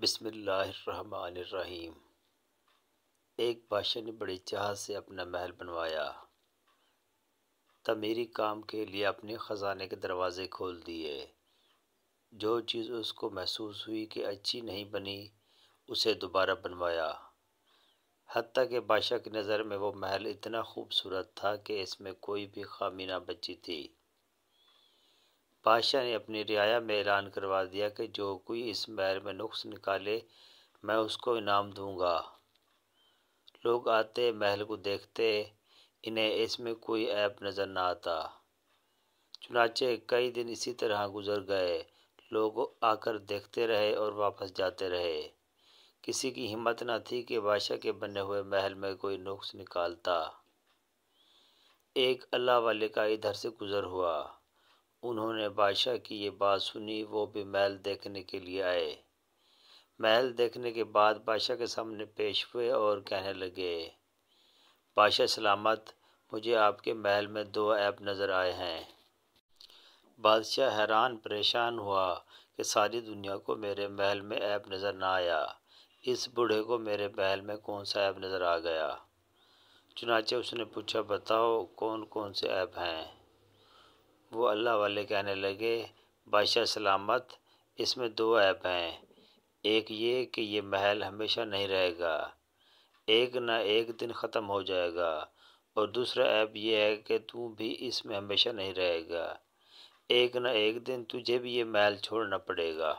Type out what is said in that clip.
बिसमीम एक बादशाह ने बड़ी चाह से अपना महल बनवाया तमीरी काम के लिए अपने ख़जाने के दरवाज़े खोल दिए जो चीज़ उसको महसूस हुई कि अच्छी नहीं बनी उसे दोबारा बनवाया हती के बादशाह की नज़र में वो महल इतना खूबसूरत था कि इसमें कोई भी खामी ना बची थी बादशाह ने अपनी रियाया में ऐलान करवा दिया कि जो कोई इस महल में नुख्स निकाले मैं उसको इनाम दूंगा लोग आते महल को देखते इन्हें इसमें कोई ऐप नज़र ना आता चुनाचे कई दिन इसी तरह गुजर गए लोग आकर देखते रहे और वापस जाते रहे किसी की हिम्मत ना थी कि बादशाह के बने हुए महल में कोई नुख्स निकालता एक अल्लाह वाले का इधर से गुज़र हुआ उन्होंने बादशाह की ये बात सुनी वो भी महल देखने के लिए आए महल देखने के बाद बादशाह के सामने पेश हुए और कहने लगे बादशाह सलामत मुझे आपके महल में दो ऐप नज़र आए हैं बादशाह हैरान परेशान हुआ कि सारी दुनिया को मेरे महल में ऐप नज़र ना आया इस बूढ़े को मेरे महल में कौन सा ऐप नज़र आ गया चुनाचे उसने पूछा बताओ कौन कौन से ऐप हैं वो अल्लाह वाले कहने लगे बादशाह सलामत इसमें दो ऐप हैं एक ये कि ये महल हमेशा नहीं रहेगा एक ना एक दिन ख़त्म हो जाएगा और दूसरा ऐप ये है कि तू भी इसमें हमेशा नहीं रहेगा एक ना एक दिन तुझे भी ये महल छोड़ना पड़ेगा